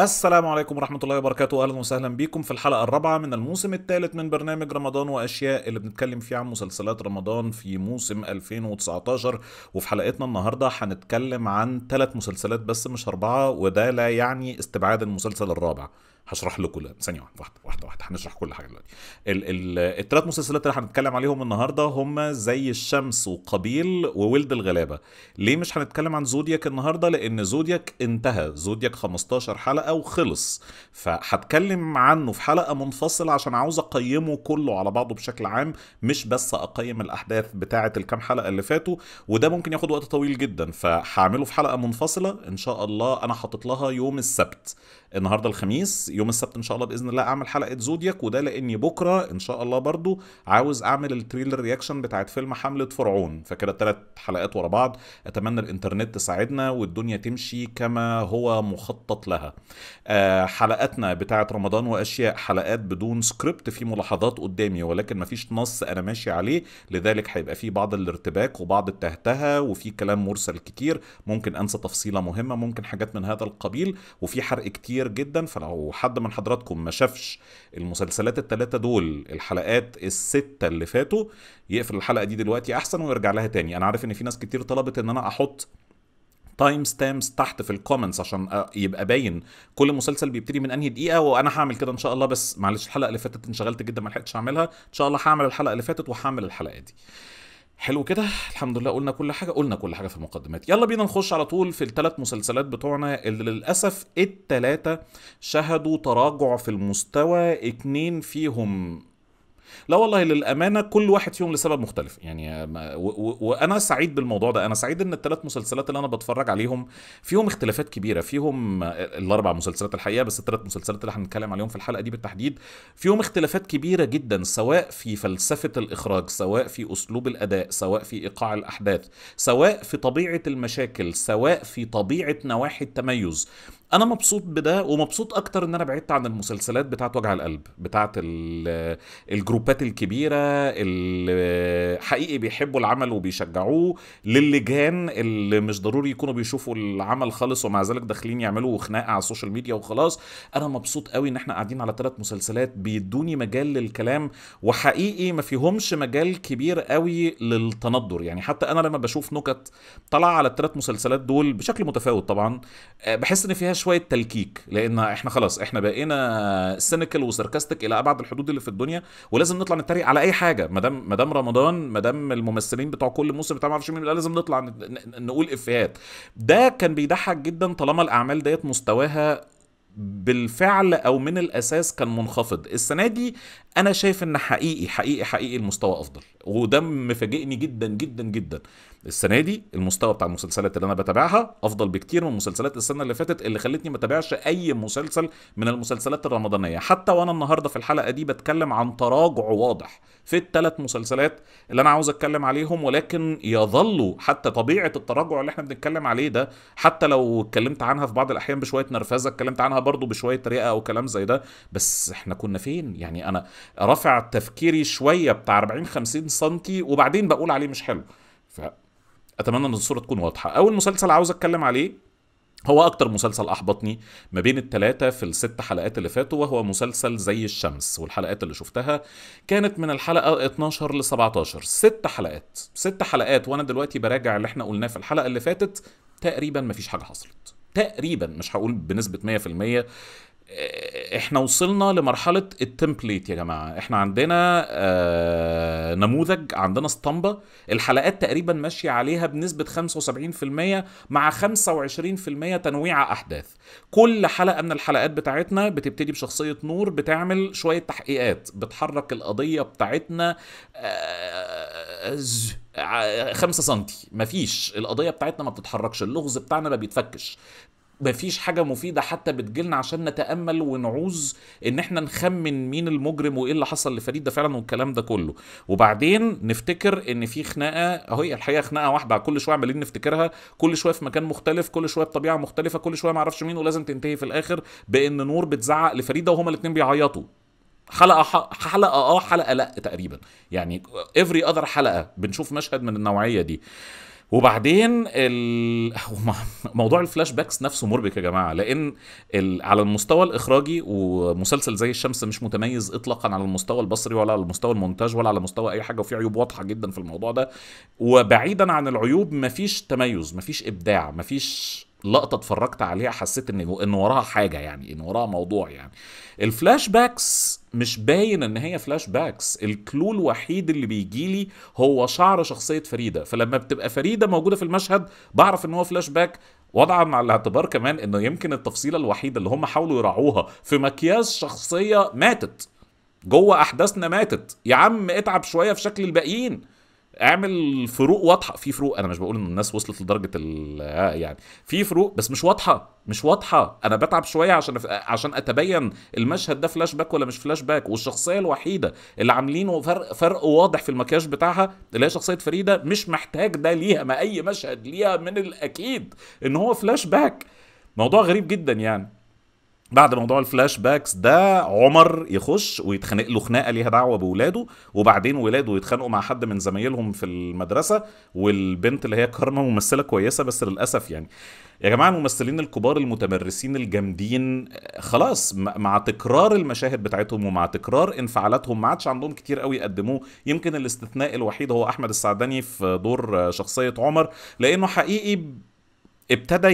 السلام عليكم ورحمة الله وبركاته أهلا وسهلا بكم في الحلقة الرابعة من الموسم الثالث من برنامج رمضان وأشياء اللي بنتكلم فيه عن مسلسلات رمضان في موسم 2019 وفي حلقتنا النهاردة هنتكلم عن ثلاث مسلسلات بس مش أربعة وده لا يعني استبعاد المسلسل الرابع هشرح لكم ثانيه واحده واحده واحده واحد. هنشرح كل حاجه دلوقتي الثلاث مسلسلات اللي هنتكلم عليهم النهارده هم زي الشمس وقابيل وولد الغلابه ليه مش هنتكلم عن زودياك النهارده لان زودياك انتهى زودياك 15 حلقه وخلص فهتكلم عنه في حلقه منفصله عشان عاوز اقيمه كله على بعضه بشكل عام مش بس اقيم الاحداث بتاعه الكام حلقه اللي فاتوا وده ممكن ياخد وقت طويل جدا فهعمله في حلقه منفصله ان شاء الله انا حاطط لها يوم السبت النهارده الخميس يوم السبت ان شاء الله باذن الله اعمل حلقه زودياك وده لاني بكره ان شاء الله برضو عاوز اعمل التريلر رياكشن بتاعت فيلم حمله فرعون فكده تلات حلقات ورا بعض اتمنى الانترنت تساعدنا والدنيا تمشي كما هو مخطط لها آه حلقاتنا بتاعت رمضان واشياء حلقات بدون سكريبت في ملاحظات قدامي ولكن مفيش نص انا ماشي عليه لذلك هيبقى في بعض الارتباك وبعض التهتهه وفي كلام مرسل كتير ممكن انسى تفصيله مهمه ممكن حاجات من هذا القبيل وفي حرق كتير كتير جدا فلو حد من حضراتكم ما شافش المسلسلات التلاتة دول الحلقات الستة اللي فاتوا يقفل الحلقة دي دلوقتي أحسن ويرجع لها تاني أنا عارف إن في ناس كتير طلبت إن أنا أحط تايم ستامبس تحت في الكومنتس عشان آه، يبقى باين كل مسلسل بيبتدي من انهي دقيقه وانا هعمل كده ان شاء الله بس معلش الحلقه اللي فاتت انشغلت جدا ما لحقتش اعملها ان شاء الله هعمل الحلقه اللي فاتت وهعمل الحلقه دي حلو كده الحمد لله قلنا كل حاجه قلنا كل حاجه في المقدمات يلا بينا نخش على طول في الثلاث مسلسلات بتوعنا اللي للاسف الثلاثه شهدوا تراجع في المستوى اتنين فيهم لا والله للامانه كل واحد فيهم لسبب مختلف يعني وانا سعيد بالموضوع ده انا سعيد ان الثلاث مسلسلات اللي انا بتفرج عليهم فيهم اختلافات كبيره فيهم الاربع مسلسلات الحقيقه بس الثلاث مسلسلات اللي هنتكلم عليهم في الحلقه دي بالتحديد فيهم اختلافات كبيره جدا سواء في فلسفه الاخراج سواء في اسلوب الاداء سواء في ايقاع الاحداث سواء في طبيعه المشاكل سواء في طبيعه نواحي التميز انا مبسوط بده ومبسوط اكتر ان انا بعدت عن المسلسلات بتاعت وجع القلب بتاعت الجروب الجروبات الكبيره اللي حقيقي بيحبوا العمل وبيشجعوه للجان اللي مش ضروري يكونوا بيشوفوا العمل خالص ومع ذلك داخلين يعملوا خناقه على السوشيال ميديا وخلاص انا مبسوط قوي ان احنا قاعدين على ثلاث مسلسلات بيدوني مجال للكلام وحقيقي ما فيهمش مجال كبير قوي للتندر يعني حتى انا لما بشوف نكت طلع على الثلاث مسلسلات دول بشكل متفاوت طبعا آه، بحس ان فيها شويه تلكيك لان احنا خلاص احنا بقينا سينيكال وساركاستيك الى ابعد الحدود اللي في الدنيا ولازم لازم نطلع نتريق على اي حاجه ما دام ما دام رمضان ما دام الممثلين بتوع كل موسم بتاع ما اعرفش مين لازم نطلع نقول افيهات ده كان بيضحك جدا طالما الاعمال ديت مستواها بالفعل او من الاساس كان منخفض السنه دي انا شايف ان حقيقي حقيقي حقيقي المستوى افضل وده مفاجئني جدا جدا جدا السنه دي المستوى بتاع المسلسلات اللي انا بتابعها افضل بكتير من مسلسلات السنه اللي فاتت اللي خلتني ما اتابعش اي مسلسل من المسلسلات الرمضانيه حتى وانا النهارده في الحلقه دي بتكلم عن تراجع واضح في الثلاث مسلسلات اللي انا عاوز اتكلم عليهم ولكن يظلوا حتى طبيعه التراجع اللي احنا بنتكلم عليه ده حتى لو اتكلمت عنها في بعض الاحيان بشويه نرفزه اتكلمت عنها برضو بشويه رئه او كلام زي ده بس احنا كنا فين يعني انا رفع تفكيري شويه بتاع 40 50 سنتي وبعدين بقول عليه مش حلو فاتمنى ان الصوره تكون واضحه اول مسلسل عاوز اتكلم عليه هو أكتر مسلسل أحبطني ما بين التلاتة في الست حلقات اللي فاتوا وهو مسلسل زي الشمس والحلقات اللي شفتها كانت من الحلقة 12 ل 17 ست حلقات ست حلقات وأنا دلوقتي براجع اللي احنا قلناه في الحلقة اللي فاتت تقريبا مفيش حاجة حصلت تقريبا مش هقول بنسبة 100% احنا وصلنا لمرحله التمبليت يا جماعه احنا عندنا آه، نموذج عندنا اسطمبه الحلقات تقريبا ماشيه عليها بنسبه 75% مع 25% تنويع احداث كل حلقه من الحلقات بتاعتنا بتبتدي بشخصيه نور بتعمل شويه تحقيقات بتحرك القضيه بتاعتنا آه، خمسة 5 سم مفيش القضيه بتاعتنا ما بتتحركش اللغز بتاعنا ما بيتفكش مفيش حاجه مفيده حتى بتجيلنا عشان نتامل ونعوز ان احنا نخمن مين المجرم وايه اللي حصل لفريد ده فعلا والكلام ده كله وبعدين نفتكر ان في خناقه اهي الحقيقه خناقه واحده كل شويه عمالين نفتكرها كل شويه في مكان مختلف كل شويه بطبيعه مختلفه كل شويه معرفش مين ولازم تنتهي في الاخر بان نور بتزعق لفريده وهما الاتنين بيعيطوا حلقه حلقه اه حلقه لا تقريبا يعني افري اذر حلقه بنشوف مشهد من النوعيه دي وبعدين ال... موضوع الفلاش باكس نفسه مربك يا جماعه لان ال... على المستوى الاخراجي ومسلسل زي الشمس مش متميز اطلاقا على المستوى البصري ولا على مستوى المونتاج ولا على مستوى اي حاجه وفي عيوب واضحه جدا في الموضوع ده وبعيدا عن العيوب مفيش تميز مفيش ابداع مفيش لقطه اتفرجت عليها حسيت ان ان وراها حاجه يعني ان وراها موضوع يعني الفلاش باكس مش باين ان هي فلاش باكس الكلو الوحيد اللي بيجي لي هو شعر شخصيه فريده فلما بتبقى فريده موجوده في المشهد بعرف ان هو فلاش باك وضعا مع الاعتبار كمان انه يمكن التفصيله الوحيده اللي هم حاولوا يراعوها في مكياج شخصيه ماتت جوه احداثنا ماتت يا عم اتعب شويه في شكل الباقيين اعمل فروق واضحه في فروق انا مش بقول ان الناس وصلت لدرجه آه، يعني في فروق بس مش واضحه مش واضحه انا بتعب شويه عشان عشان اتبين المشهد ده فلاش باك ولا مش فلاش باك والشخصيه الوحيده اللي عاملينه فرق فرق واضح في المكياج بتاعها اللي هي شخصيه فريده مش محتاج ده ليها ما اي مشهد ليها من الاكيد ان هو فلاش باك موضوع غريب جدا يعني بعد موضوع الفلاش باكس ده عمر يخش ويتخانق له خناقه ليها دعوه بولاده وبعدين ولاده يتخانقوا مع حد من زمايلهم في المدرسه والبنت اللي هي كارما ممثله كويسه بس للاسف يعني يا جماعه الممثلين الكبار المتمرسين الجامدين خلاص مع تكرار المشاهد بتاعتهم ومع تكرار انفعالاتهم ما عادش عندهم كتير قوي يقدموه يمكن الاستثناء الوحيد هو احمد السعدني في دور شخصيه عمر لانه حقيقي ابتدى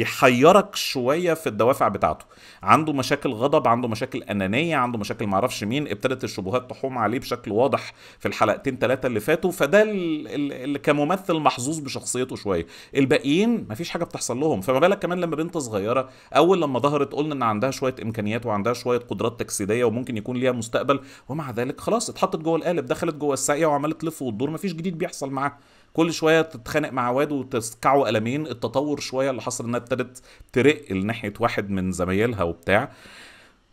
يحيرك شويه في الدوافع بتاعته عنده مشاكل غضب عنده مشاكل انانيه عنده مشاكل معرفش مين ابتدت الشبهات تحوم عليه بشكل واضح في الحلقتين ثلاثه اللي فاتوا فده اللي كممثل محظوظ بشخصيته شويه الباقيين مفيش حاجه بتحصل لهم فما بالك كمان لما بنت صغيره اول لما ظهرت قلنا ان عندها شويه امكانيات وعندها شويه قدرات تجسيديه وممكن يكون ليها مستقبل ومع ذلك خلاص اتحطت جوه القالب دخلت جوه الساقيه وعماله تلف وتدور مفيش جديد بيحصل معاها كل شويه تتخانق مع واد وتسكعوا قلمين التطور شويه اللي حصل انها ابتدت ترق لناحيه واحد من زمايلها وبتاع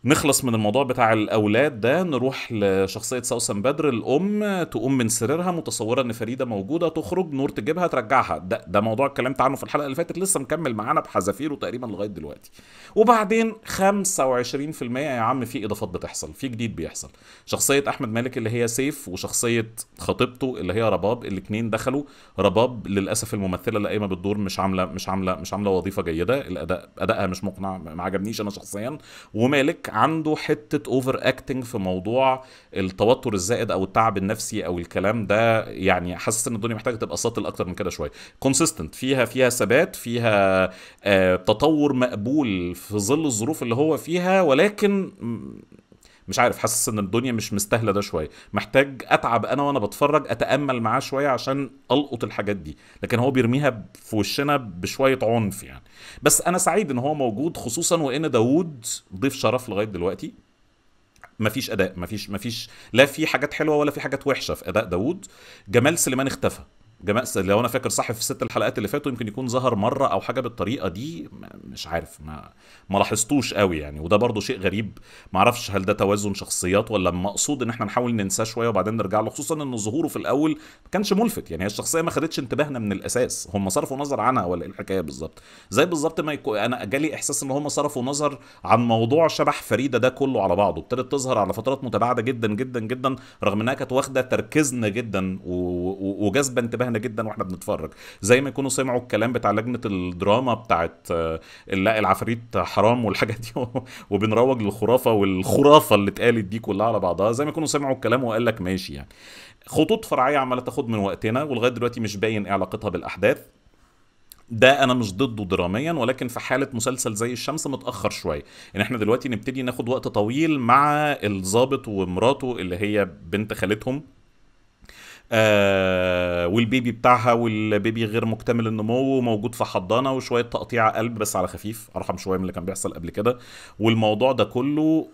نخلص من الموضوع بتاع الاولاد ده نروح لشخصيه سوسن بدر الام تقوم من سريرها متصوره ان فريده موجوده تخرج نور تجيبها ترجعها ده ده موضوع اتكلمت عنه في الحلقه اللي فاتت لسه مكمل معانا بحذافيره تقريبا لغايه دلوقتي وبعدين 25% يا عم في اضافات بتحصل في جديد بيحصل شخصيه احمد مالك اللي هي سيف وشخصيه خطيبته اللي هي رباب الاثنين دخلوا رباب للاسف الممثله اللي قايمه بالدور مش عامله مش عامله مش عامله وظيفه جيده الاداء ادائها مش مقنع ما عجبنيش انا شخصيا ومالك عنده حته اوفر اكتنج في موضوع التوتر الزائد او التعب النفسي او الكلام ده يعني حاسس ان الدنيا محتاجه تبقى ساتل اكتر من كده شويه كونسيستنت فيها فيها ثبات فيها آه تطور مقبول في ظل الظروف اللي هو فيها ولكن مش عارف حاسس ان الدنيا مش مستاهله ده شويه محتاج اتعب انا وانا بتفرج اتامل معاه شويه عشان القط الحاجات دي لكن هو بيرميها في وشنا بشويه عنف يعني بس انا سعيد ان هو موجود خصوصا وان داوود ضيف شرف لغايه دلوقتي مفيش اداء مفيش مفيش لا في حاجات حلوه ولا في حاجات وحشه في اداء داوود جمال سليمان اختفى جماعه لو انا فاكر صح في الست الحلقات اللي فاتوا يمكن يكون ظهر مره او حاجه بالطريقه دي مش عارف ما ما لاحظتوش قوي يعني وده برضو شيء غريب ما اعرفش هل ده توازن شخصيات ولا المقصود ان احنا نحاول ننساه شويه وبعدين نرجع له خصوصا ان ظهوره في الاول ما كانش ملفت يعني هي الشخصيه ما خدتش انتباهنا من الاساس هم صرفوا نظر عنها ولا ايه الحكايه بالظبط زي بالظبط ما يكو... انا جالي احساس ان هم صرفوا نظر عن موضوع شبح فريده ده كله على بعضه ابتدت تظهر على فترات متباعده جدا جدا جدا رغم انها كانت واخده تركيزنا جدا و... و... وجذب انتباهنا جدا واحنا بنتفرج زي ما يكونوا سمعوا الكلام بتاع لجنه الدراما بتاعت آه، لا العفاريت حرام والحاجات دي وبنروج للخرافه والخرافه اللي اتقالت دي كلها على بعضها زي ما يكونوا سمعوا الكلام وقال لك ماشي يعني خطوط فرعيه عماله تاخد من وقتنا ولغايه دلوقتي مش باين ايه علاقتها بالاحداث ده انا مش ضده دراميا ولكن في حاله مسلسل زي الشمس متاخر شويه ان يعني احنا دلوقتي نبتدي ناخد وقت طويل مع الضابط ومراته اللي هي بنت خالتهم آه، والبيبي بتاعها والبيبي غير مكتمل النمو وموجود في حضانه وشويه تقطيع قلب بس على خفيف ارحم شويه من اللي كان بيحصل قبل كده والموضوع ده كله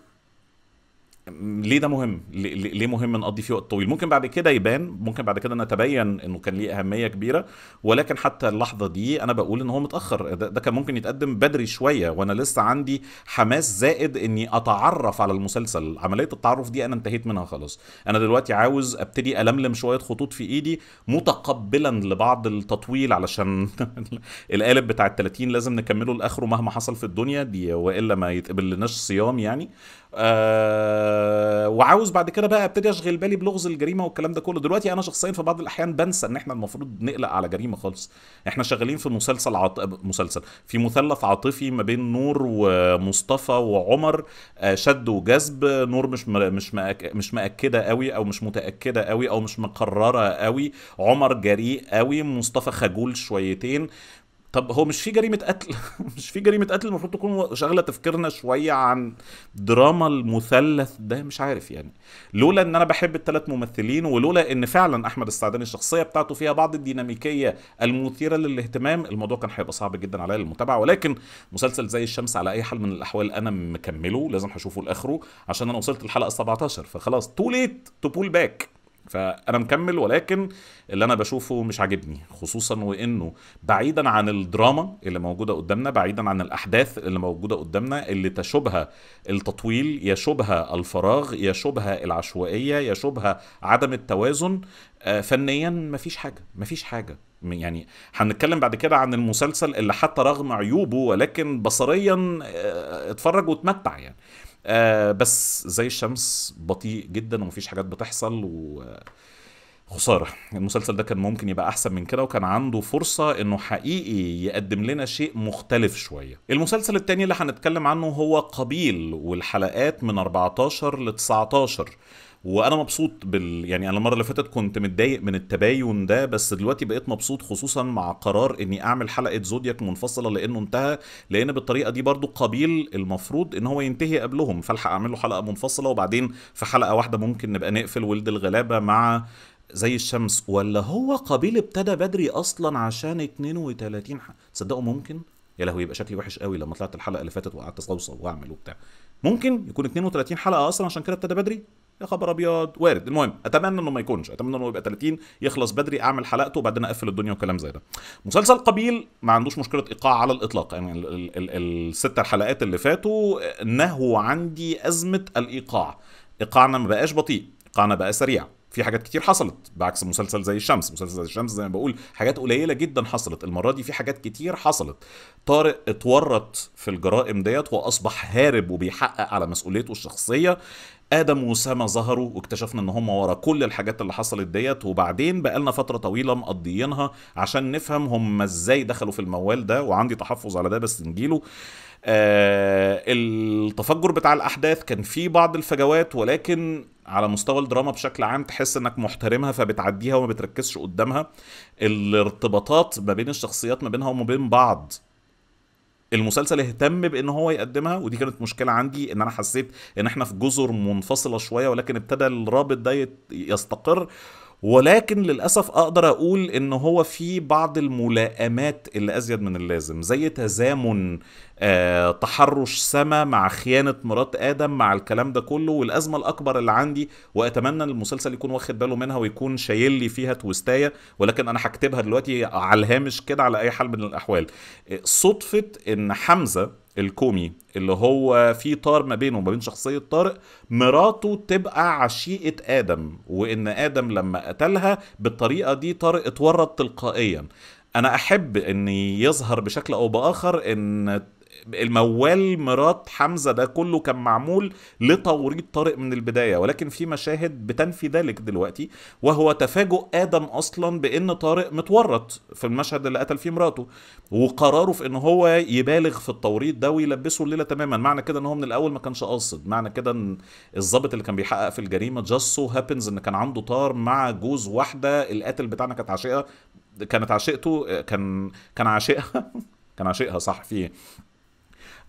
ليه ده مهم؟ ليه مهم نقضي فيه وقت طويل؟ ممكن بعد كده يبان ممكن بعد كده نتبين انه كان ليه اهميه كبيره ولكن حتى اللحظه دي انا بقول ان هو متاخر ده, كان ممكن يتقدم بدري شويه وانا لسه عندي حماس زائد اني اتعرف على المسلسل، عمليه التعرف دي انا انتهيت منها خلاص، انا دلوقتي عاوز ابتدي الملم شويه خطوط في ايدي متقبلا لبعض التطويل علشان القالب بتاع ال 30 لازم نكمله لاخره مهما حصل في الدنيا دي والا ما يتقبلناش صيام يعني آه وعاوز بعد كده بقى ابتدي اشغل بالي بلغز الجريمه والكلام ده كله دلوقتي انا شخصيا في بعض الاحيان بنسى ان احنا المفروض نقلق على جريمه خالص احنا شغالين في مسلسل عط... مسلسل في مثلث عاطفي ما بين نور ومصطفى وعمر آه، شد وجذب نور مش م... مش مأك... مش مأكده قوي او مش متأكده قوي او مش مقرره قوي عمر جريء قوي مصطفى خجول شويتين طب هو مش في جريمه قتل مش في جريمه قتل المفروض تكون شغله تفكيرنا شويه عن دراما المثلث ده مش عارف يعني لولا ان انا بحب الثلاث ممثلين ولولا ان فعلا احمد السعداني الشخصيه بتاعته فيها بعض الديناميكيه المثيره للاهتمام الموضوع كان هيبقى صعب جدا عليا للمتابعه ولكن مسلسل زي الشمس على اي حال من الاحوال انا مكمله لازم هشوفه لاخره عشان انا وصلت للحلقه 17 فخلاص تو ليت تو بول باك فانا مكمل ولكن اللي انا بشوفه مش عاجبني خصوصا وانه بعيدا عن الدراما اللي موجوده قدامنا بعيدا عن الاحداث اللي موجوده قدامنا اللي تشوبها التطويل يشوبها الفراغ يشوبها العشوائيه يشوبها عدم التوازن آه، فنيا مفيش حاجه مفيش حاجه يعني هنتكلم بعد كده عن المسلسل اللي حتى رغم عيوبه ولكن بصريا آه، اتفرج واتمتع يعني آه بس زي الشمس بطيء جدا ومفيش حاجات بتحصل و خساره المسلسل ده كان ممكن يبقى احسن من كده وكان عنده فرصه انه حقيقي يقدم لنا شيء مختلف شويه المسلسل التاني اللي هنتكلم عنه هو قبيل والحلقات من 14 ل 19 وانا مبسوط بال يعني انا المره اللي فاتت كنت متضايق من التباين ده بس دلوقتي بقيت مبسوط خصوصا مع قرار اني اعمل حلقه زودياك منفصله لانه انتهى لان بالطريقه دي برضو قبيل المفروض ان هو ينتهي قبلهم فالحق اعمل له حلقه منفصله وبعدين في حلقه واحده ممكن نبقى نقفل ولد الغلابه مع زي الشمس ولا هو قبيل ابتدى بدري اصلا عشان 32 حلقه تصدقوا ممكن يا لهوي يبقى شكلي وحش قوي لما طلعت الحلقه اللي فاتت وقعدت استوصل واعمل وبتاع ممكن يكون 32 حلقه اصلا عشان كده ابتدى بدري يا خبر ابيض وارد المهم اتمنى انه ما يكونش اتمنى انه يبقى 30 يخلص بدري اعمل حلقته وبعدين اقفل الدنيا وكلام زي ده مسلسل قبيل ما عندوش مشكله ايقاع على الاطلاق يعني ال ال ال الست الحلقات اللي فاتوا نهوا عندي ازمه الايقاع ايقاعنا ما بقاش بطيء ايقاعنا بقى سريع في حاجات كتير حصلت بعكس مسلسل زي الشمس مسلسل زي الشمس زي ما بقول حاجات قليله جدا حصلت المره دي في حاجات كتير حصلت طارق اتورط في الجرائم ديت واصبح هارب وبيحقق على مسؤوليته الشخصيه ادم واسامه ظهروا واكتشفنا ان هم ورا كل الحاجات اللي حصلت ديت وبعدين بقالنا فتره طويله مقضيينها عشان نفهم هم ازاي دخلوا في الموال ده وعندي تحفظ على ده بس نجيله آه التفجر بتاع الاحداث كان فيه بعض الفجوات ولكن على مستوى الدراما بشكل عام تحس انك محترمها فبتعديها وما بتركزش قدامها الارتباطات ما بين الشخصيات ما بينها وما بين بعض المسلسل اهتم بان هو يقدمها ودي كانت مشكله عندي ان انا حسيت ان احنا في جزر منفصله شويه ولكن ابتدى الرابط ده يستقر ولكن للاسف اقدر اقول ان هو في بعض الملائمات اللي ازيد من اللازم زي تزامن آه تحرش سما مع خيانه مرات ادم مع الكلام ده كله والازمه الاكبر اللي عندي واتمنى ان المسلسل يكون واخد باله منها ويكون شايل لي فيها تويستايه ولكن انا هكتبها دلوقتي على الهامش كده على اي حال من الاحوال آه، صدفه ان حمزه الكومي اللي هو في طار ما بينه وما بين شخصية طارق مراته تبقى عشيقة آدم وإن آدم لما قتلها بالطريقة دي طارق اتورط تلقائيا أنا أحب إن يظهر بشكل أو بآخر إن الموال مرات حمزه ده كله كان معمول لتوريط طارق من البدايه ولكن في مشاهد بتنفي ذلك دلوقتي وهو تفاجؤ ادم اصلا بان طارق متورط في المشهد اللي قتل فيه مراته وقراره في ان هو يبالغ في التوريط ده ويلبسه الليله تماما معنى كده ان هو من الاول ما كانش قاصد معنى كده ان الظابط اللي كان بيحقق في الجريمه جاست سو هابنز ان كان عنده طار مع جوز واحده القاتل بتاعنا كانت عاشقه كانت عاشقته كان كان عاشقها كان عاشقها صح فيه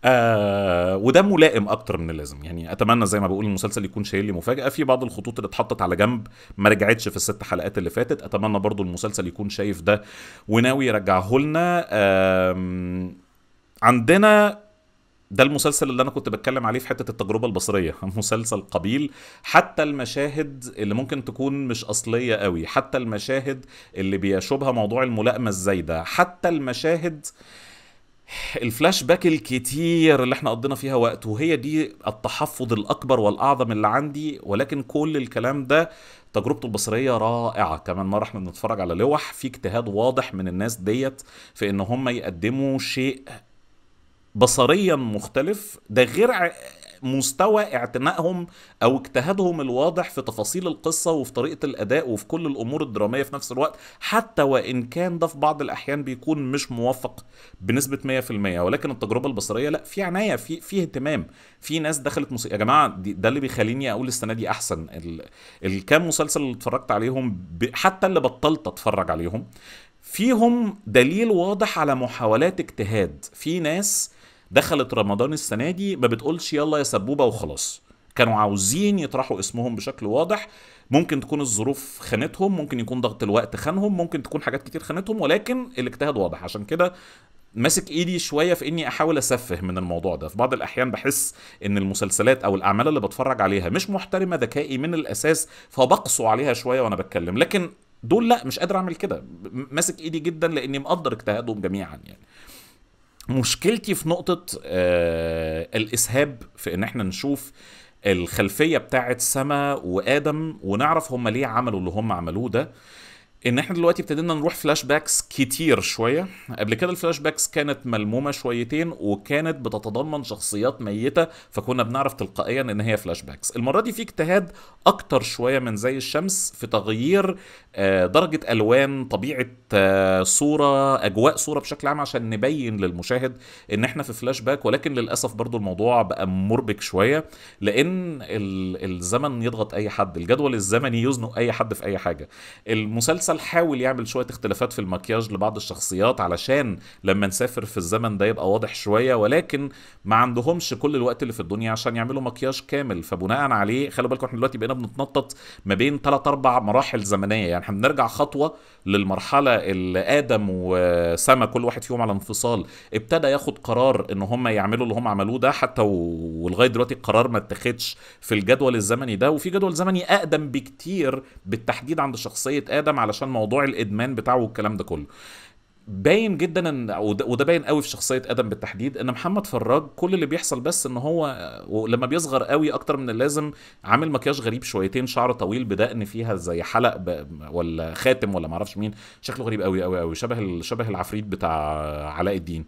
آه وده ملائم اكتر من اللازم يعني اتمنى زي ما بقول المسلسل يكون شايل لي مفاجاه في بعض الخطوط اللي اتحطت على جنب ما رجعتش في الست حلقات اللي فاتت اتمنى برضو المسلسل يكون شايف ده وناوي يرجعه لنا آه عندنا ده المسلسل اللي انا كنت بتكلم عليه في حته التجربه البصريه مسلسل قبيل حتى المشاهد اللي ممكن تكون مش اصليه قوي حتى المشاهد اللي بيشوبها موضوع الملائمه الزايده حتى المشاهد آه الفلاش باك الكتير اللي احنا قضينا فيها وقت وهي دي التحفظ الاكبر والاعظم اللي عندي ولكن كل الكلام ده تجربته البصريه رائعه كمان مره احنا بنتفرج على لوح في اجتهاد واضح من الناس ديت في ان هم يقدموا شيء بصريا مختلف ده غير مستوى اعتنائهم او اجتهادهم الواضح في تفاصيل القصه وفي طريقه الاداء وفي كل الامور الدراميه في نفس الوقت حتى وان كان ده في بعض الاحيان بيكون مش موفق بنسبه 100% ولكن التجربه البصريه لا في عنايه في في اهتمام في ناس دخلت موسيقى يا جماعه ده اللي بيخليني اقول السنه دي احسن ال... الكام مسلسل اللي اتفرجت عليهم ب... حتى اللي بطلت اتفرج عليهم فيهم دليل واضح على محاولات اجتهاد في ناس دخلت رمضان السنه دي ما بتقولش يلا يا سبوبه وخلاص كانوا عاوزين يطرحوا اسمهم بشكل واضح ممكن تكون الظروف خانتهم ممكن يكون ضغط الوقت خانهم ممكن تكون حاجات كتير خانتهم ولكن الاجتهاد واضح عشان كده ماسك ايدي شويه في اني احاول اسفه من الموضوع ده في بعض الاحيان بحس ان المسلسلات او الاعمال اللي بتفرج عليها مش محترمه ذكائي من الاساس فبقسو عليها شويه وانا بتكلم لكن دول لا مش قادر اعمل كده ماسك ايدي جدا لاني مقدر اجتهادهم جميعا يعني مشكلتي في نقطة آه الإسهاب في إن إحنا نشوف الخلفية بتاعة سما وآدم ونعرف هم ليه عملوا اللي هم عملوه ده ان احنا دلوقتي ابتدينا نروح فلاش باكس كتير شويه قبل كده الفلاش باكس كانت ملمومه شويتين وكانت بتتضمن شخصيات ميته فكنا بنعرف تلقائيا ان هي فلاش باكس المره دي في اجتهاد اكتر شويه من زي الشمس في تغيير آه، درجة ألوان طبيعة آه، صورة أجواء صورة بشكل عام عشان نبين للمشاهد إن إحنا في فلاش باك ولكن للأسف برضو الموضوع بقى مربك شوية لأن الزمن يضغط أي حد الجدول الزمني يزنق أي حد في أي حاجة المسلسل حاول يعمل شوية اختلافات في المكياج لبعض الشخصيات علشان لما نسافر في الزمن ده يبقى واضح شوية ولكن ما عندهمش كل الوقت اللي في الدنيا عشان يعملوا مكياج كامل فبناء عليه خلوا بالكم احنا دلوقتي بقينا بنتنطط ما بين ثلاث اربع مراحل زمنيه يعني احنا بنرجع خطوه للمرحله اللي ادم وسما كل واحد فيهم على انفصال ابتدى ياخد قرار ان هم يعملوا اللي هم عملوه ده حتى ولغايه دلوقتي القرار ما اتخدش في الجدول الزمني ده وفي جدول زمني اقدم بكتير بالتحديد عند شخصيه ادم علشان موضوع الادمان بتاعه والكلام ده كله باين جدا ان وده باين قوي في شخصيه ادم بالتحديد ان محمد فراج كل اللي بيحصل بس ان هو لما بيصغر قوي اكتر من اللازم عامل مكياج غريب شويتين شعره طويل بدقن فيها زي حلق ولا خاتم ولا معرفش مين شكله غريب قوي قوي قوي شبه شبه العفريت بتاع علاء الدين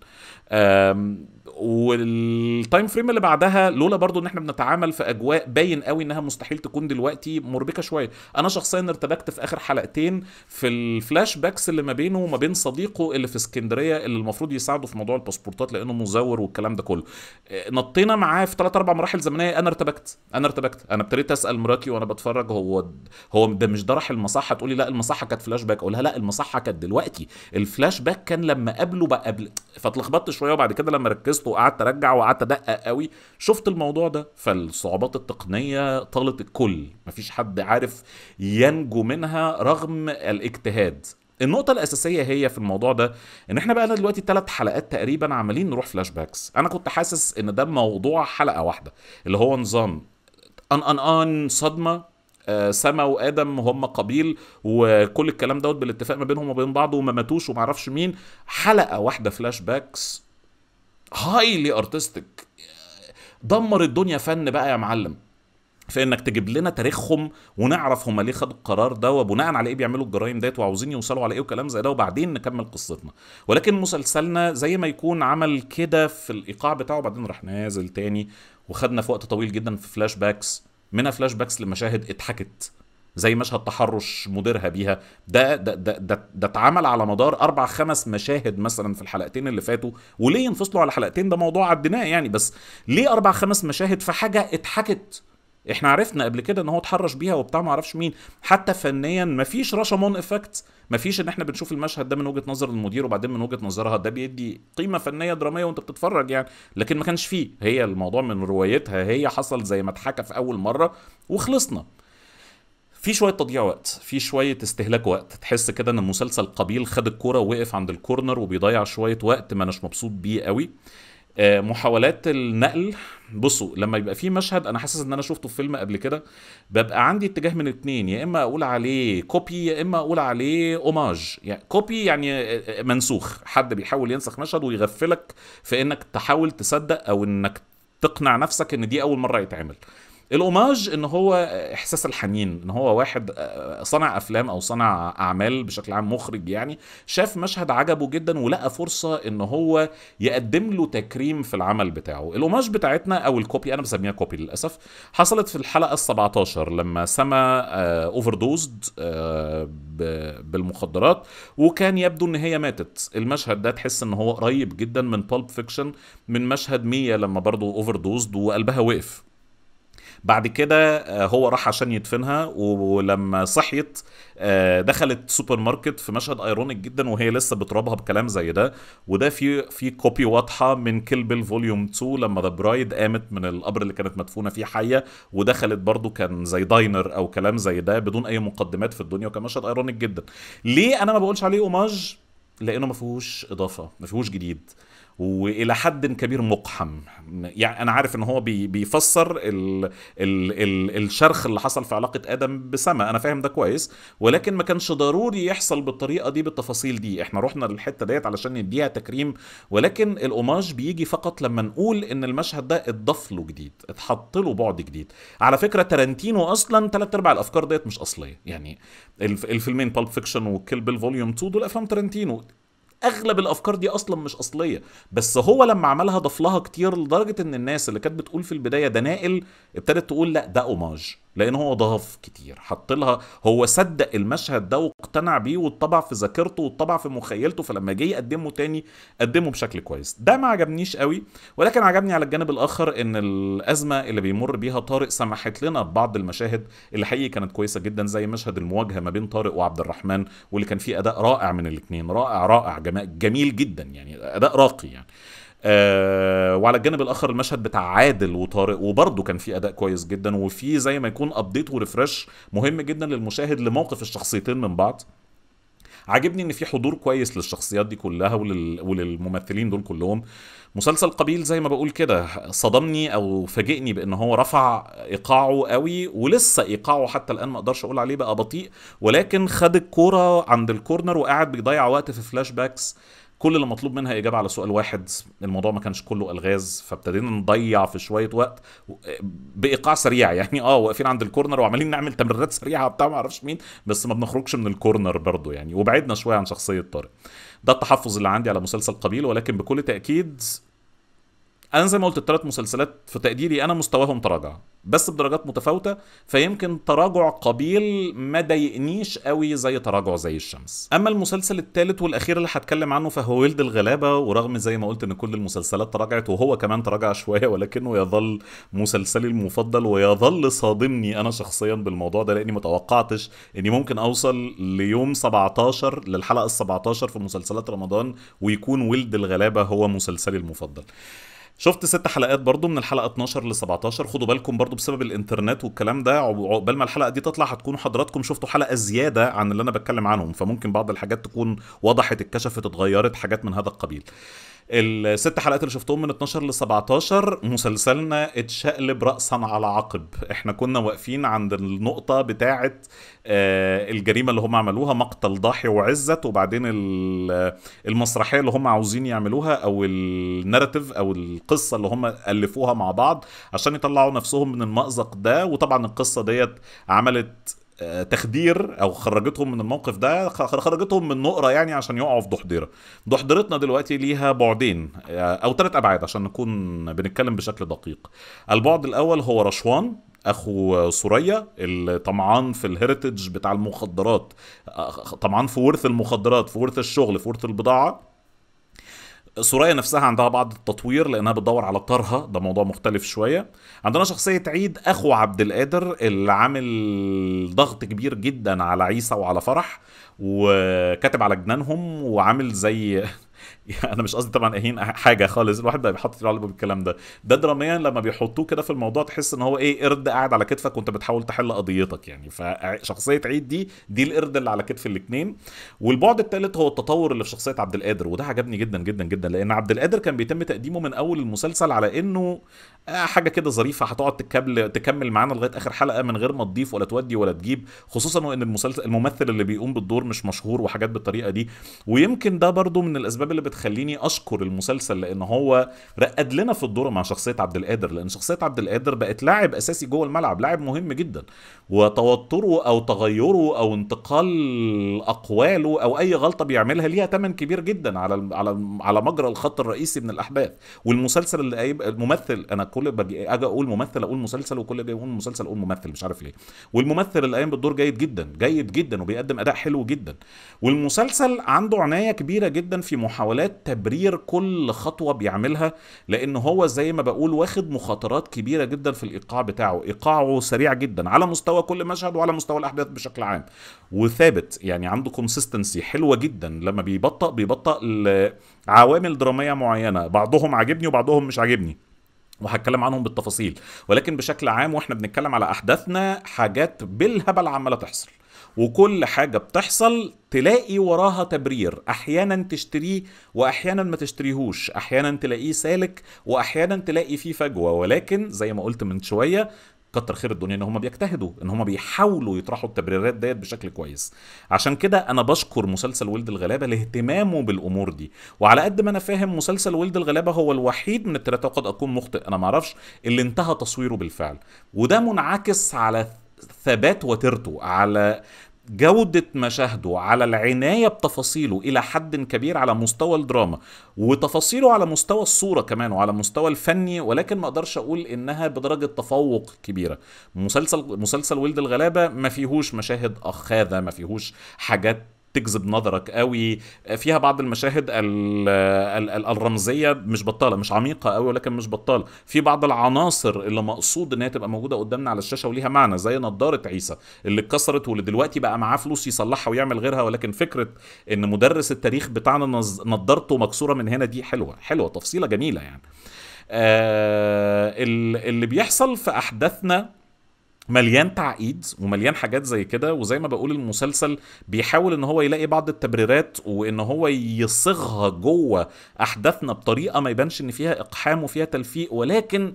والتايم فريم اللي بعدها لولا برضو ان احنا بنتعامل في اجواء باين قوي انها مستحيل تكون دلوقتي مربكه شويه انا شخصيا ارتبكت في اخر حلقتين في الفلاش باكس اللي ما بينه وما بين صديقه اللي في اسكندريه اللي المفروض يساعده في موضوع الباسبورتات لانه مزور والكلام ده كله آه، نطينا معاه في ثلاث اربع مراحل زمنيه انا ارتبكت انا ارتبكت انا ابتديت اسال مراتي وانا بتفرج هو هو ده مش ده راح المصحه تقولي لا المصحه كانت فلاش باك اقولها لا المصحه كانت دلوقتي الفلاش باك كان لما قبله بقى قبل فاتلخبطت شويه وبعد كده لما ركزت لاحظته وقعدت ارجع وقعدت ادقق قوي شفت الموضوع ده فالصعوبات التقنيه طالت الكل مفيش حد عارف ينجو منها رغم الاجتهاد النقطة الأساسية هي في الموضوع ده إن إحنا بقى دلوقتي ثلاث حلقات تقريبا عمالين نروح فلاش باكس، أنا كنت حاسس إن ده موضوع حلقة واحدة اللي هو نظام أن أن أن صدمة آه سما وادم هم قبيل وكل الكلام دوت بالاتفاق ما بينهم وبين بعض وما ماتوش وما اعرفش مين حلقه واحده فلاش باكس هايلي ارتستيك دمر الدنيا فن بقى يا معلم في انك تجيب لنا تاريخهم ونعرف هم ليه خدوا القرار ده وبناء على ايه بيعملوا الجرائم ديت وعاوزين يوصلوا على ايه وكلام زي ده وبعدين نكمل قصتنا ولكن مسلسلنا زي ما يكون عمل كده في الايقاع بتاعه وبعدين راح نازل تاني وخدنا في وقت طويل جدا في فلاش باكس منها فلاش باكس لمشاهد اتحكت زي مشهد تحرش مديرها بيها ده ده ده ده, ده اتعمل على مدار اربع خمس مشاهد مثلا في الحلقتين اللي فاتوا وليه ينفصلوا على حلقتين ده موضوع عديناه يعني بس ليه اربع خمس مشاهد في حاجه اتحكت احنا عرفنا قبل كده ان هو اتحرش بيها وبتاع ما اعرفش مين حتى فنيا مفيش راشامون افكت مفيش ان احنا بنشوف المشهد ده من وجهه نظر المدير وبعدين من وجهه نظرها ده بيدي قيمه فنيه دراميه وانت بتتفرج يعني لكن ما كانش فيه هي الموضوع من روايتها هي حصل زي ما اتحكى في اول مره وخلصنا في شويه تضييع وقت في شويه استهلاك وقت تحس كده ان المسلسل قبيل خد الكوره ووقف عند الكورنر وبيضيع شويه وقت ما اناش مبسوط بيه قوي آه، محاولات النقل بصوا لما يبقى في مشهد انا حاسس ان انا شفته في فيلم قبل كده ببقى عندي اتجاه من اتنين يا اما اقول عليه كوبي يا اما اقول عليه اوماج يعني كوبي يعني آه، آه، منسوخ حد بيحاول ينسخ مشهد ويغفلك في انك تحاول تصدق او انك تقنع نفسك ان دي اول مره يتعمل الاوماج ان هو احساس الحنين ان هو واحد آه، صنع افلام او صنع اعمال بشكل عام مخرج يعني شاف مشهد عجبه جدا ولقى فرصه ان هو يقدم له تكريم في العمل بتاعه الاوماج بتاعتنا او الكوبي انا بسميها كوبي للاسف حصلت في الحلقه ال17 لما سما اوفر دوزد بالمخدرات وكان يبدو ان هي ماتت المشهد ده تحس ان هو قريب جدا من بالب فيكشن من مشهد ميا لما برضه اوفر دوزد وقلبها وقف بعد كده آه، هو راح عشان يدفنها ولما صحيت آه، دخلت سوبر ماركت في مشهد ايرونيك جدا وهي لسه بترابها بكلام زي ده وده في في كوبي واضحه من كيل بيل فوليوم 2 لما ذا برايد قامت من القبر اللي كانت مدفونه فيه حيه ودخلت برضو كان زي داينر او كلام زي ده بدون اي مقدمات في الدنيا وكان مشهد ايرونيك جدا ليه انا ما بقولش عليه اوماج لانه ما فيهوش اضافه ما فيهوش جديد والى حد كبير مقحم يعني انا عارف ان هو بيفسر الـ الـ الـ الشرخ اللي حصل في علاقه ادم بسما انا فاهم ده كويس ولكن ما كانش ضروري يحصل بالطريقه دي بالتفاصيل دي احنا رحنا للحته ديت علشان نديها تكريم ولكن الاوماج بيجي فقط لما نقول ان المشهد ده اتضاف له جديد اتحط له بعد جديد على فكره ترنتينو اصلا ثلاث ارباع الافكار ديت مش اصليه يعني الفيلمين بالب فيكشن وكيل بيل فوليوم 2 دول افلام ترنتينو اغلب الافكار دي اصلا مش اصليه بس هو لما عملها ضاف لها كتير لدرجه ان الناس اللي كانت بتقول في البدايه ده ناقل ابتدت تقول لا ده اوماج لان هو ضاف كتير حط لها هو صدق المشهد ده واقتنع بيه واتطبع في ذاكرته واتطبع في مخيلته فلما جه يقدمه تاني قدمه بشكل كويس ده ما عجبنيش قوي ولكن عجبني على الجانب الاخر ان الازمه اللي بيمر بيها طارق سمحت لنا ببعض المشاهد اللي حقيقي كانت كويسه جدا زي مشهد المواجهه ما بين طارق وعبد الرحمن واللي كان فيه اداء رائع من الاثنين رائع رائع جميل جدا يعني اداء راقي يعني آه، وعلى الجانب الاخر المشهد بتاع عادل وطارق وبرده كان في اداء كويس جدا وفي زي ما يكون ابديت وريفرش مهم جدا للمشاهد لموقف الشخصيتين من بعض عاجبني ان في حضور كويس للشخصيات دي كلها ولل... وللممثلين دول كلهم مسلسل قبيل زي ما بقول كده صدمني او فاجئني بان هو رفع ايقاعه قوي ولسه ايقاعه حتى الان ما اقدرش اقول عليه بقى بطيء ولكن خد الكوره عند الكورنر وقاعد بيضيع وقت في فلاش باكس كل اللي مطلوب منها اجابه على سؤال واحد الموضوع ما كانش كله الغاز فابتدينا نضيع في شويه وقت بايقاع سريع يعني اه واقفين عند الكورنر وعمالين نعمل تمريرات سريعه بتاع ما اعرفش مين بس ما بنخرجش من الكورنر برضه يعني وبعدنا شويه عن شخصيه طارق ده التحفظ اللي عندي على مسلسل قبيل ولكن بكل تاكيد انا زي ما قلت الثلاث مسلسلات في تقديري انا مستواهم تراجع بس بدرجات متفاوته فيمكن تراجع قبيل ما ضايقنيش قوي زي تراجع زي الشمس اما المسلسل الثالث والاخير اللي هتكلم عنه فهو ولد الغلابه ورغم زي ما قلت ان كل المسلسلات تراجعت وهو كمان تراجع شويه ولكنه يظل مسلسلي المفضل ويظل صادمني انا شخصيا بالموضوع ده لاني متوقعتش اني ممكن اوصل ليوم 17 للحلقه ال 17 في مسلسلات رمضان ويكون ولد الغلابه هو مسلسلي المفضل شفت ست حلقات برضو من الحلقه 12 ل 17 خدوا بالكم برضو بسبب الانترنت والكلام ده قبل ما الحلقه دي تطلع هتكونوا حضراتكم شفتوا حلقه زياده عن اللي انا بتكلم عنهم فممكن بعض الحاجات تكون وضحت اتكشفت اتغيرت حاجات من هذا القبيل الست حلقات اللي شفتهم من 12 ل 17 مسلسلنا اتشقلب راسا على عقب احنا كنا واقفين عند النقطه بتاعه آه، الجريمه اللي هم عملوها مقتل ضاحي وعزت وبعدين المسرحيه اللي هم عاوزين يعملوها او الناريتيف او القصه اللي هم الفوها مع بعض عشان يطلعوا نفسهم من المأزق ده وطبعا القصه ديت عملت تخدير او خرجتهم من الموقف ده خرجتهم من نقره يعني عشان يقعوا في ضحضيره ضحضيرتنا دلوقتي ليها بعدين آه، او ثلاث ابعاد عشان نكون بنتكلم بشكل دقيق البعد الاول هو رشوان اخو سوريا اللي طمعان في الهيريتج بتاع المخدرات آه، طمعان في ورث المخدرات في ورث الشغل في ورث البضاعه سوريا نفسها عندها بعض التطوير لانها بتدور على طارها ده موضوع مختلف شويه عندنا شخصيه عيد اخو عبد القادر اللي عامل ضغط كبير جدا على عيسى وعلى فرح وكاتب على جنانهم وعامل زي يعني انا مش قصدي طبعا اهين حاجه خالص الواحد بقى بيحط له علبه بالكلام ده ده دراميا لما بيحطوه كده في الموضوع تحس ان هو ايه قرد قاعد على كتفك وانت بتحاول تحل قضيتك يعني فشخصيه عيد دي دي القرد اللي على كتف الاثنين والبعد الثالث هو التطور اللي في شخصيه عبد القادر وده عجبني جدا جدا جدا لان عبد القادر كان بيتم تقديمه من اول المسلسل على انه آه، حاجه كده ظريفه هتقعد تكمل تكمل معانا لغايه اخر حلقه من غير ما تضيف ولا تودي ولا تجيب خصوصا وان المسلسل الممثل اللي بيقوم بالدور مش مشهور وحاجات بالطريقه دي ويمكن ده برضو من الاسباب اللي بتخليني اشكر المسلسل لان هو رقد لنا في الدور مع شخصيه عبد القادر لان شخصيه عبد القادر بقت لاعب اساسي جوه الملعب لاعب مهم جدا وتوتره او تغيره او انتقال اقواله او اي غلطه بيعملها ليها ثمن كبير جدا على على على مجرى الخط الرئيسي من الاحداث والمسلسل اللي هيبقى الممثل انا كل باجي اجي اقول ممثل اقول مسلسل وكل اجي اقول مسلسل اقول ممثل مش عارف ليه والممثل اللي قايم بالدور جيد جدا جيد جدا وبيقدم اداء حلو جدا والمسلسل عنده عنايه كبيره جدا في محاولات ادوات تبرير كل خطوه بيعملها لان هو زي ما بقول واخد مخاطرات كبيره جدا في الايقاع بتاعه ايقاعه سريع جدا على مستوى كل مشهد وعلى مستوى الاحداث بشكل عام وثابت يعني عنده كونسيستنسي حلوه جدا لما بيبطأ بيبطأ عوامل دراميه معينه بعضهم عاجبني وبعضهم مش عاجبني وهتكلم عنهم بالتفاصيل ولكن بشكل عام واحنا بنتكلم على احداثنا حاجات بالهبل عماله تحصل وكل حاجة بتحصل تلاقي وراها تبرير أحيانا تشتريه وأحيانا ما تشتريهوش أحيانا تلاقيه سالك وأحيانا تلاقي فيه فجوة ولكن زي ما قلت من شوية كتر خير الدنيا ان هم بيجتهدوا ان هم بيحاولوا يطرحوا التبريرات ديت بشكل كويس عشان كده انا بشكر مسلسل ولد الغلابه لاهتمامه بالامور دي وعلى قد ما انا فاهم مسلسل ولد الغلابه هو الوحيد من الثلاثه وقد اكون مخطئ انا معرفش اللي انتهى تصويره بالفعل وده منعكس على ثبات وتيرته على جودة مشاهده على العناية بتفاصيله إلى حد كبير على مستوى الدراما وتفاصيله على مستوى الصورة كمان وعلى مستوى الفني ولكن ما أقدرش أقول إنها بدرجة تفوق كبيرة مسلسل مسلسل ولد الغلابة ما فيهوش مشاهد أخاذة ما فيهوش حاجات تجذب نظرك قوي فيها بعض المشاهد الـ الـ الـ الرمزيه مش بطاله مش عميقه قوي ولكن مش بطاله في بعض العناصر اللي مقصود ان هي تبقى موجوده قدامنا على الشاشه وليها معنى زي نضاره عيسى اللي اتكسرت واللي دلوقتي بقى معاه فلوس يصلحها ويعمل غيرها ولكن فكره ان مدرس التاريخ بتاعنا نضارته مكسوره من هنا دي حلوه حلوه تفصيله جميله يعني آه اللي بيحصل في احداثنا مليان تعقيد ومليان حاجات زي كده وزي ما بقول المسلسل بيحاول ان هو يلاقي بعض التبريرات وان هو يصغها جوه احداثنا بطريقه ما يبانش ان فيها اقحام وفيها تلفيق ولكن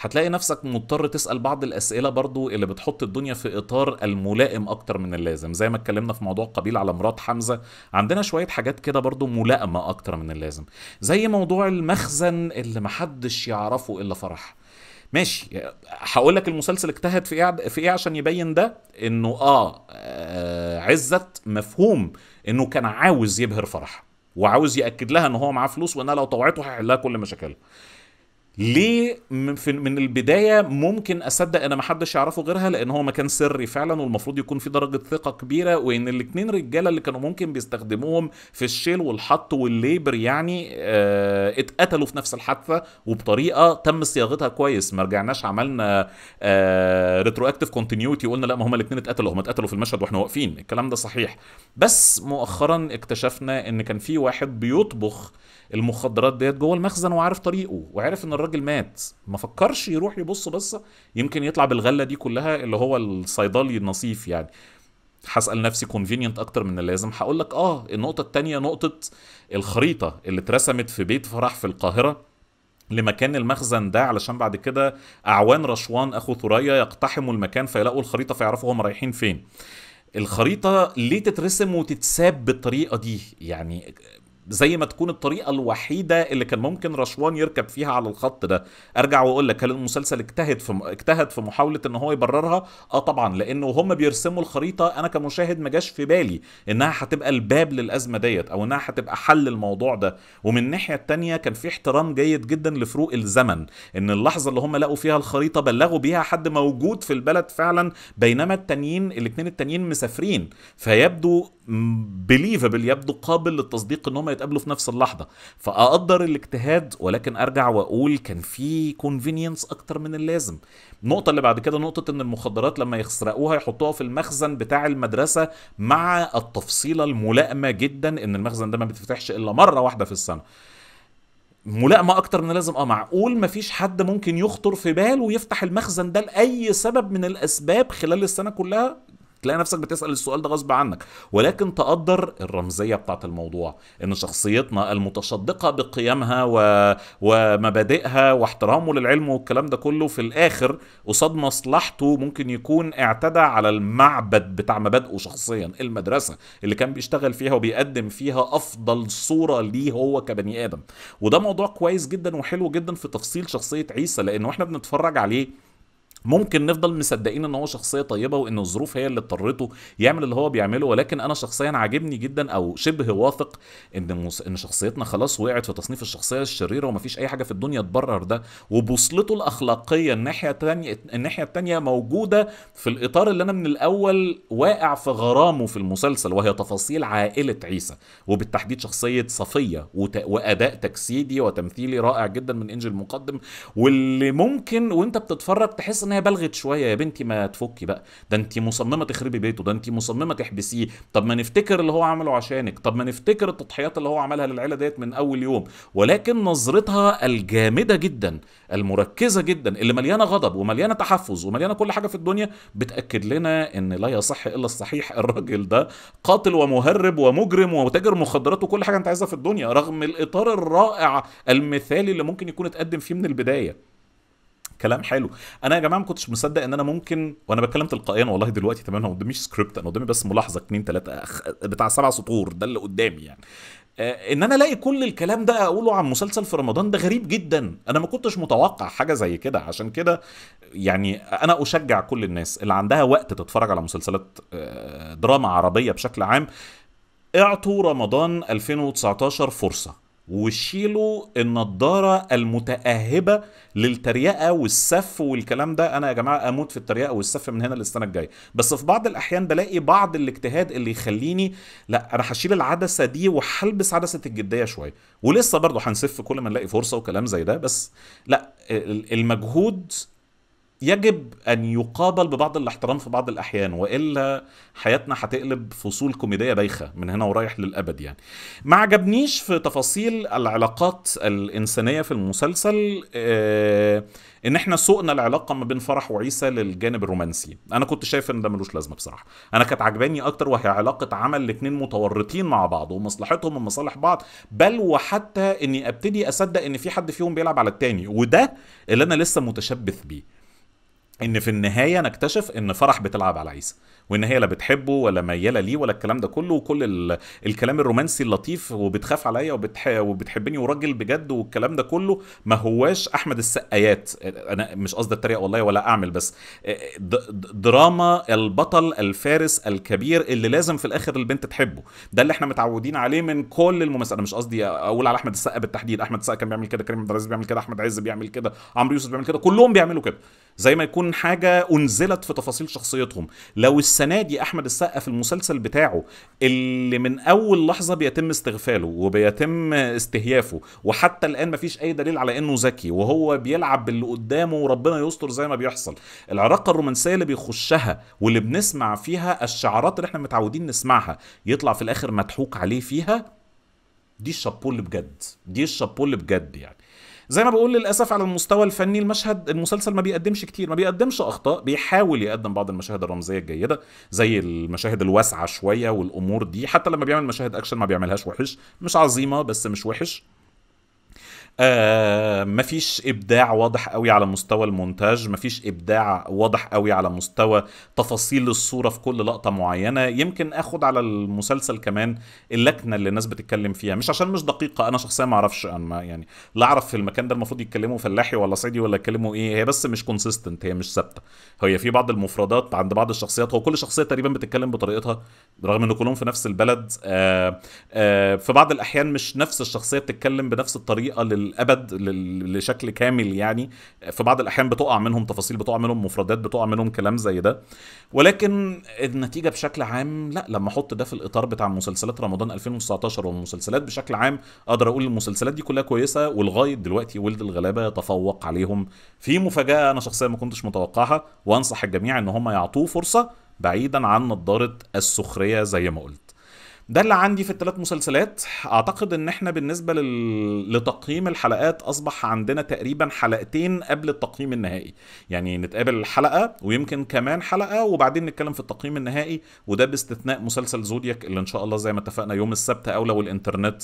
هتلاقي نفسك مضطر تسأل بعض الأسئلة برضو اللي بتحط الدنيا في إطار الملائم أكتر من اللازم زي ما اتكلمنا في موضوع قبيل على مرات حمزة عندنا شوية حاجات كده برضو ملائمة أكتر من اللازم زي موضوع المخزن اللي محدش يعرفه إلا فرح ماشي هقول لك المسلسل اجتهد في ايه في ايه عشان يبين ده انه اه, آه عزت مفهوم انه كان عاوز يبهر فرحها وعاوز ياكد لها ان هو معاه فلوس وانها لو طوعته هيحلها كل مشاكلها ليه من, من البدايه ممكن اصدق انا ما حدش يعرفه غيرها لان هو مكان سري فعلا والمفروض يكون في درجه ثقه كبيره وان الاثنين رجاله اللي كانوا ممكن بيستخدموهم في الشيل والحط والليبر يعني آه اتقتلوا في نفس الحادثه وبطريقه تم صياغتها كويس ما رجعناش عملنا آه أكتف كونتينيوتي وقلنا لا ما هم الاثنين اتقتلوا هم اتقتلوا في المشهد واحنا واقفين الكلام ده صحيح بس مؤخرا اكتشفنا ان كان في واحد بيطبخ المخدرات ديت جوه المخزن وعارف طريقه وعارف ان الراجل مات ما فكرش يروح يبص بصه يمكن يطلع بالغله دي كلها اللي هو الصيدلي النصيف يعني هسال نفسي كونفينينت اكتر من اللازم هقول لك اه النقطه التانية نقطه الخريطه اللي اترسمت في بيت فرح في القاهره لمكان المخزن ده علشان بعد كده اعوان رشوان اخو ثريا يقتحموا المكان فيلاقوا الخريطه فيعرفوا هم رايحين فين الخريطه ليه تترسم وتتساب بالطريقه دي يعني زي ما تكون الطريقه الوحيده اللي كان ممكن رشوان يركب فيها على الخط ده ارجع واقول لك هل المسلسل اجتهد في اجتهد في محاوله ان هو يبررها اه طبعا لانه هم بيرسموا الخريطه انا كمشاهد ما جاش في بالي انها هتبقى الباب للازمه ديت او انها هتبقى حل الموضوع ده ومن الناحيه التانية كان في احترام جيد جدا لفروق الزمن ان اللحظه اللي هم لقوا فيها الخريطه بلغوا بيها حد موجود في البلد فعلا بينما التانيين الاثنين التانيين مسافرين فيبدو بليفبل يبدو قابل للتصديق ان هم يتقابلوا في نفس اللحظه فاقدر الاجتهاد ولكن ارجع واقول كان في كونفينينس اكتر من اللازم النقطه اللي بعد كده نقطه ان المخدرات لما يسرقوها يحطوها في المخزن بتاع المدرسه مع التفصيله الملائمه جدا ان المخزن ده ما بيتفتحش الا مره واحده في السنه ملائمة أكتر من لازم أه معقول مفيش حد ممكن يخطر في باله ويفتح المخزن ده لأي سبب من الأسباب خلال السنة كلها تلاقي نفسك بتسال السؤال ده غصب عنك ولكن تقدر الرمزيه بتاعه الموضوع ان شخصيتنا المتشدقه بقيمها و... ومبادئها واحترامه للعلم والكلام ده كله في الاخر قصاد مصلحته ممكن يكون اعتدى على المعبد بتاع مبادئه شخصيا المدرسه اللي كان بيشتغل فيها وبيقدم فيها افضل صوره ليه هو كبني ادم وده موضوع كويس جدا وحلو جدا في تفصيل شخصيه عيسى لانه احنا بنتفرج عليه ممكن نفضل مصدقين ان هو شخصيه طيبه وان الظروف هي اللي اضطرته يعمل اللي هو بيعمله ولكن انا شخصيا عاجبني جدا او شبه واثق ان مس... ان شخصيتنا خلاص وقعت في تصنيف الشخصيه الشريره ومفيش اي حاجه في الدنيا تبرر ده وبوصلته الاخلاقيه الناحيه الثانيه الناحيه الثانيه موجوده في الاطار اللي انا من الاول واقع في غرامه في المسلسل وهي تفاصيل عائله عيسى وبالتحديد شخصيه صفيه وت... واداء تجسيدي وتمثيلي رائع جدا من انجل المقدم واللي ممكن وانت بتتفرج تحس ان ان هي بلغت شويه يا بنتي ما تفكي بقى ده انت مصممه تخربي بيته ده انت مصممه تحبسيه طب ما نفتكر اللي هو عمله عشانك طب ما نفتكر التضحيات اللي هو عملها للعيله ديت من اول يوم ولكن نظرتها الجامده جدا المركزه جدا اللي مليانه غضب ومليانه تحفظ ومليانه كل حاجه في الدنيا بتاكد لنا ان لا يصح الا الصحيح الراجل ده قاتل ومهرب ومجرم وتاجر مخدرات وكل حاجه انت عايزها في الدنيا رغم الاطار الرائع المثالي اللي ممكن يكون اتقدم فيه من البدايه كلام حلو انا يا جماعه ما كنتش مصدق ان انا ممكن وانا بتكلم تلقائيا والله دلوقتي تمام هو مش سكريبت انا قدامي بس ملاحظه اتنين تلاته بتاع سبع سطور ده اللي قدامي يعني آه، ان انا الاقي كل الكلام ده اقوله عن مسلسل في رمضان ده غريب جدا انا ما كنتش متوقع حاجه زي كده عشان كده يعني انا اشجع كل الناس اللي عندها وقت تتفرج على مسلسلات آه، دراما عربيه بشكل عام اعطوا رمضان 2019 فرصه وشيلوا النضاره المتاهبه للتريقه والسف والكلام ده انا يا جماعه اموت في التريقه والسف من هنا للسنه الجايه بس في بعض الاحيان بلاقي بعض الاجتهاد اللي يخليني لا انا هشيل العدسه دي وحلبس عدسه الجديه شويه ولسه برضه هنسف كل ما نلاقي فرصه وكلام زي ده بس لا المجهود يجب ان يقابل ببعض الاحترام في بعض الاحيان والا حياتنا هتقلب فصول كوميديه بايخه من هنا ورايح للابد يعني ما عجبنيش في تفاصيل العلاقات الانسانيه في المسلسل آه ان احنا سوقنا العلاقه ما بين فرح وعيسى للجانب الرومانسي انا كنت شايف ان ده ملوش لازمه بصراحه انا كانت عجباني اكتر وهي علاقه عمل الاثنين متورطين مع بعض ومصلحتهم من مصالح بعض بل وحتى اني ابتدي اصدق ان في حد فيهم بيلعب على التاني وده اللي انا لسه متشبث بيه ان في النهايه نكتشف ان فرح بتلعب على عيسى وان هي لا بتحبه ولا مياله ليه ولا الكلام ده كله وكل الكلام الرومانسي اللطيف وبتخاف عليا وبتح... وبتحبني وراجل بجد والكلام ده كله ما هواش احمد السقايات انا مش قصدي اتريق والله ولا اعمل بس دراما البطل الفارس الكبير اللي لازم في الاخر البنت تحبه ده اللي احنا متعودين عليه من كل الممثل انا مش قصدي اقول على احمد السقا بالتحديد احمد السقا كان بيعمل كده كريم عبد العزيز بيعمل كده احمد عز بيعمل كده عمرو يوسف بيعمل كده كلهم بيعملوا كده زي ما يكون حاجه انزلت في تفاصيل شخصيتهم لو السنه دي احمد السقا في المسلسل بتاعه اللي من اول لحظه بيتم استغفاله وبيتم استهيافه وحتى الان مفيش اي دليل على انه ذكي وهو بيلعب باللي قدامه وربنا يستر زي ما بيحصل العلاقه الرومانسيه اللي بيخشها واللي بنسمع فيها الشعارات اللي احنا متعودين نسمعها يطلع في الاخر مضحوك عليه فيها دي الشابول اللي بجد دي الشابول اللي بجد يعني زي ما بقول للاسف على المستوى الفني المشهد المسلسل ما بيقدمش كتير ما بيقدمش اخطاء بيحاول يقدم بعض المشاهد الرمزيه الجيده زي المشاهد الواسعه شويه والامور دي حتى لما بيعمل مشاهد اكشن ما بيعملهاش وحش مش عظيمه بس مش وحش ما آه، مفيش ابداع واضح قوي على مستوى المونتاج مفيش ابداع واضح قوي على مستوى تفاصيل الصوره في كل لقطه معينه يمكن اخد على المسلسل كمان اللكنه اللي الناس بتتكلم فيها مش عشان مش دقيقه انا شخصيا ما اعرفش انا يعني لا اعرف في المكان ده المفروض يتكلموا فلاحي ولا صعيدي ولا يتكلموا ايه هي بس مش كونسيستنت هي مش ثابته هي في بعض المفردات عند بعض الشخصيات هو كل شخصيه تقريبا بتتكلم بطريقتها رغم ان كلهم في نفس البلد آه آه في بعض الاحيان مش نفس الشخصيه بتتكلم بنفس الطريقه اللي للابد لشكل كامل يعني في بعض الاحيان بتقع منهم تفاصيل بتقع منهم مفردات بتقع منهم كلام زي ده ولكن النتيجه بشكل عام لا لما احط ده في الاطار بتاع مسلسلات رمضان 2019 والمسلسلات بشكل عام اقدر اقول المسلسلات دي كلها كويسه ولغايه دلوقتي ولد الغلابه تفوق عليهم في مفاجاه انا شخصيا ما كنتش متوقعها وانصح الجميع ان هم يعطوه فرصه بعيدا عن نظاره السخريه زي ما قلت ده اللي عندي في الثلاث مسلسلات اعتقد ان احنا بالنسبه لل... لتقييم الحلقات اصبح عندنا تقريبا حلقتين قبل التقييم النهائي يعني نتقابل الحلقه ويمكن كمان حلقه وبعدين نتكلم في التقييم النهائي وده باستثناء مسلسل زودياك اللي ان شاء الله زي ما اتفقنا يوم السبت او لو الانترنت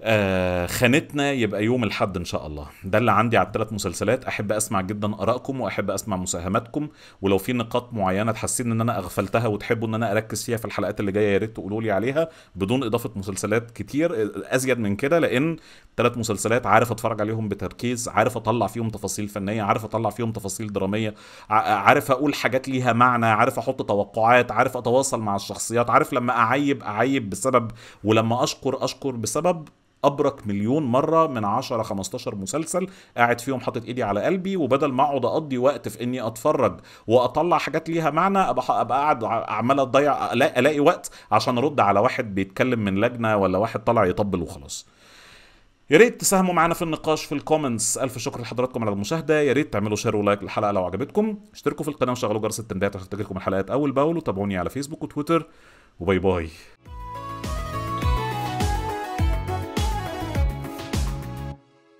آه، خانتنا يبقى يوم الحد ان شاء الله ده اللي عندي على الثلاث مسلسلات احب اسمع جدا ارائكم واحب اسمع مساهماتكم ولو في نقاط معينه تحسين ان انا اغفلتها وتحبوا ان انا اركز فيها في الحلقات اللي جايه يا ريت تقولوا لي عليها بدون اضافه مسلسلات كتير آه، ازيد من كده لان ثلاث مسلسلات عارف اتفرج عليهم بتركيز عارف اطلع فيهم تفاصيل فنيه عارف اطلع فيهم تفاصيل دراميه عارف اقول حاجات ليها معنى عارف احط توقعات عارف اتواصل مع الشخصيات عارف لما اعيب اعيب بسبب ولما اشكر اشكر بسبب ابرك مليون مره من 10 15 مسلسل قاعد فيهم حاطط ايدي على قلبي وبدل ما اقعد اقضي وقت في اني اتفرج واطلع حاجات ليها معنى ابقى ابقى قاعد عمال اضيع الاقي وقت عشان ارد على واحد بيتكلم من لجنه ولا واحد طالع يطبل وخلاص يا ريت تساهموا معانا في النقاش في الكومنتس الف شكر لحضراتكم على المشاهده يا ريت تعملوا شير ولايك للحلقه لو عجبتكم اشتركوا في القناه وشغلوا جرس التنبيهات عشان تجيلكم الحلقات اول باول وتابعوني على فيسبوك وتويتر وباي باي